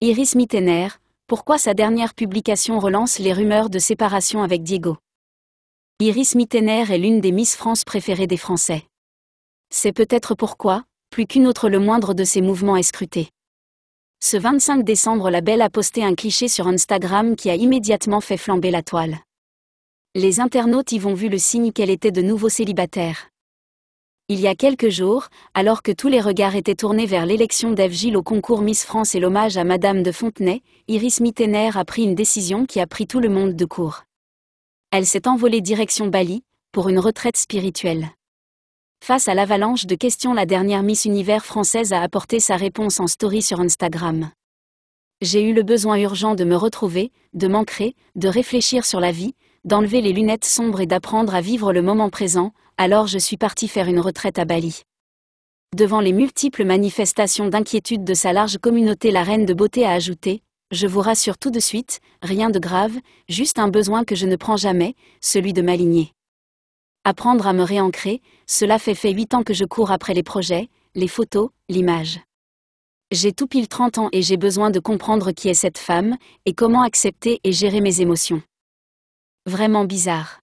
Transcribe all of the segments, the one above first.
Iris Mittener, pourquoi sa dernière publication relance les rumeurs de séparation avec Diego Iris Mittener est l'une des Miss France préférées des Français. C'est peut-être pourquoi, plus qu'une autre le moindre de ses mouvements est scruté. Ce 25 décembre, la belle a posté un cliché sur Instagram qui a immédiatement fait flamber la toile. Les internautes y vont vu le signe qu'elle était de nouveau célibataire il y a quelques jours, alors que tous les regards étaient tournés vers l'élection d'Eve au concours Miss France et l'hommage à Madame de Fontenay, Iris Mittener a pris une décision qui a pris tout le monde de court. Elle s'est envolée direction Bali, pour une retraite spirituelle. Face à l'avalanche de questions, la dernière Miss Univers française a apporté sa réponse en story sur Instagram. J'ai eu le besoin urgent de me retrouver, de m'ancrer, de réfléchir sur la vie, d'enlever les lunettes sombres et d'apprendre à vivre le moment présent, alors je suis parti faire une retraite à Bali. Devant les multiples manifestations d'inquiétude de sa large communauté, la reine de beauté a ajouté Je vous rassure tout de suite, rien de grave, juste un besoin que je ne prends jamais, celui de m'aligner. Apprendre à me réancrer, cela fait fait huit ans que je cours après les projets, les photos, l'image. J'ai tout pile 30 ans et j'ai besoin de comprendre qui est cette femme, et comment accepter et gérer mes émotions. Vraiment bizarre.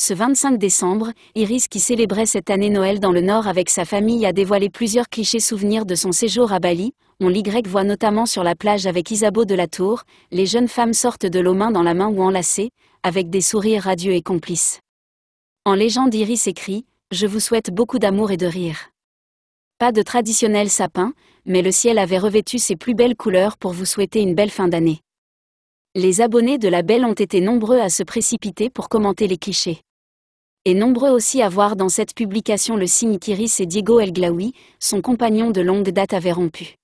Ce 25 décembre, Iris qui célébrait cette année Noël dans le Nord avec sa famille a dévoilé plusieurs clichés souvenirs de son séjour à Bali. On l'y voit notamment sur la plage avec Isabeau de la Tour, les jeunes femmes sortent de l'eau main dans la main ou enlacées, avec des sourires radieux et complices. En légende Iris écrit « Je vous souhaite beaucoup d'amour et de rire. Pas de traditionnel sapin, mais le ciel avait revêtu ses plus belles couleurs pour vous souhaiter une belle fin d'année. Les abonnés de la Belle ont été nombreux à se précipiter pour commenter les clichés et nombreux aussi à voir dans cette publication le signe qu'Iris et Diego El Glaoui, son compagnon de longue date, avaient rompu.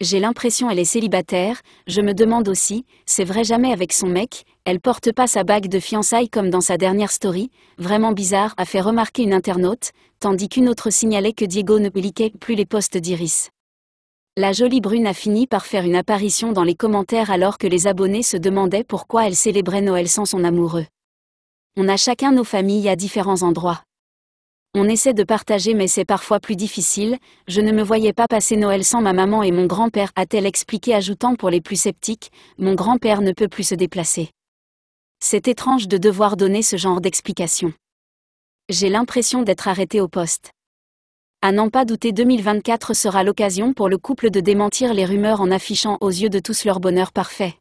J'ai l'impression elle est célibataire, je me demande aussi, c'est vrai jamais avec son mec, elle porte pas sa bague de fiançailles comme dans sa dernière story, vraiment bizarre, a fait remarquer une internaute, tandis qu'une autre signalait que Diego ne publiquait plus les postes d'Iris. La jolie brune a fini par faire une apparition dans les commentaires alors que les abonnés se demandaient pourquoi elle célébrait Noël sans son amoureux. On a chacun nos familles à différents endroits. On essaie de partager mais c'est parfois plus difficile, je ne me voyais pas passer Noël sans ma maman et mon grand-père a-t-elle expliqué ajoutant pour les plus sceptiques, mon grand-père ne peut plus se déplacer. C'est étrange de devoir donner ce genre d'explication. J'ai l'impression d'être arrêté au poste. À n'en pas douter 2024 sera l'occasion pour le couple de démentir les rumeurs en affichant aux yeux de tous leur bonheur parfait.